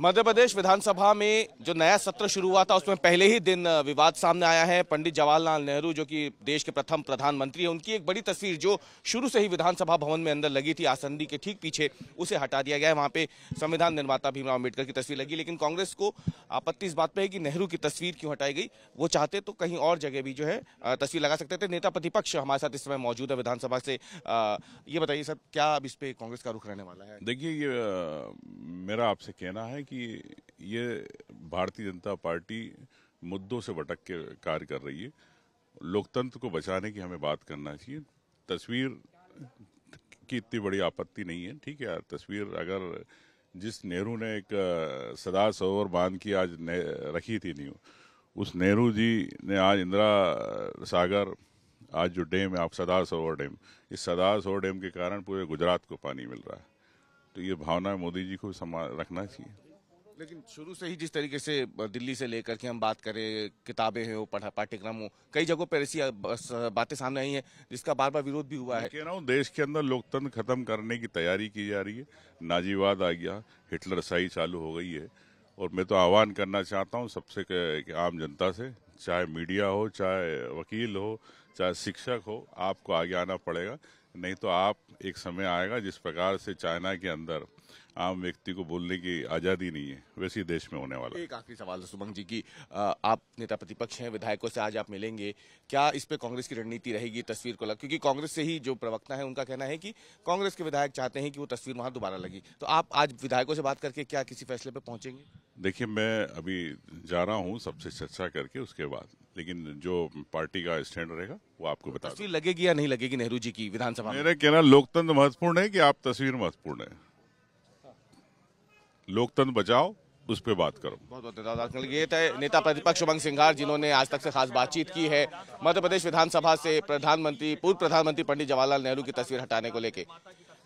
मध्य प्रदेश विधानसभा में जो नया सत्र शुरू हुआ था उसमें पहले ही दिन विवाद सामने आया है पंडित जवाहरलाल नेहरू जो कि देश के प्रथम प्रधानमंत्री हैं उनकी एक बड़ी तस्वीर जो शुरू से ही विधानसभा भवन में अंदर लगी थी आसंदी के ठीक पीछे उसे हटा दिया गया है वहां पे संविधान निर्माता भीमराव अम्बेडकर की तस्वीर लगी लेकिन कांग्रेस को आपत्ति इस बात पर है कि नेहरू की तस्वीर क्यों हटाई गई वो चाहते तो कहीं और जगह भी जो है तस्वीर लगा सकते थे नेता प्रतिपक्ष हमारे साथ इस समय मौजूद है विधानसभा से ये बताइए सर क्या अब इस पर कांग्रेस का रुख रहने वाला है देखिए ये मेरा आपसे कहना है कि ये भारतीय जनता पार्टी मुद्दों से भटक के कार्य कर रही है लोकतंत्र को बचाने की हमें बात करना चाहिए तस्वीर की इतनी बड़ी आपत्ति नहीं है ठीक है तस्वीर अगर जिस नेहरू ने एक सदा सरोवर बांध की आज रखी थी न्यू उस नेहरू जी ने आज इंदिरा सागर आज जो डैम है आप सदा सरोवर डैम इस सदा सरोवर डैम के कारण पूरे गुजरात को पानी मिल रहा है तो ये भावना मोदी जी को समा रखना चाहिए लेकिन शुरू से ही जिस तरीके से दिल्ली से लेकर के हम बात करें किताबें पढ़ा पाठ्यक्रम हो कई जगहों पर ऐसी बातें सामने आई हैं जिसका बार बार विरोध भी हुआ है कह रहा हूँ देश के अंदर लोकतंत्र खत्म करने की तैयारी की जा रही है नाजीवाद आ गया हिटलर सही चालू हो गई है और मैं तो आह्वान करना चाहता हूँ सबसे आम जनता से चाहे मीडिया हो चाहे वकील हो चाहे शिक्षक हो आपको आगे आना पड़ेगा नहीं तो आप एक समय आएगा जिस प्रकार से चाइना के अंदर आम व्यक्ति को बोलने की आज़ादी नहीं है वैसे देश में होने वाला एक आखिरी सवाल सुमंग जी की आ, आप नेता प्रतिपक्ष हैं विधायकों से आज आप मिलेंगे क्या इस पर कांग्रेस की रणनीति रहेगी तस्वीर को लग क्योंकि कांग्रेस से ही जो प्रवक्ता है उनका कहना है कि कांग्रेस के विधायक चाहते हैं कि वो तस्वीर वहाँ दोबारा लगी तो आप आज विधायकों से बात करके क्या किसी फैसले पर पहुँचेंगे देखिए मैं अभी जा रहा हूँ सबसे चर्चा करके उसके बाद लेकिन जो पार्टी का स्टैंड रहेगा वो आपको बता तस्वीर लगेगी या नहीं लगेगी नेहरू जी की विधानसभा मेरा कहना लोकतंत्र महत्वपूर्ण है कि आप तस्वीर महत्वपूर्ण है लोकतंत्र बचाओ उस पर बात करो बहुत बहुत धन्यवाद ये थे तो नेता प्रतिपक्ष उमंग सिंघार जिन्होंने आज तक से खास बातचीत की है मध्य प्रदेश विधानसभा से प्रधानमंत्री पूर्व प्रधानमंत्री पंडित जवाहरलाल नेहरू की तस्वीर हटाने को लेकर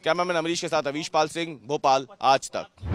कैमरामैन अमरीश के साथ अवीश पाल सिंह भोपाल आज तक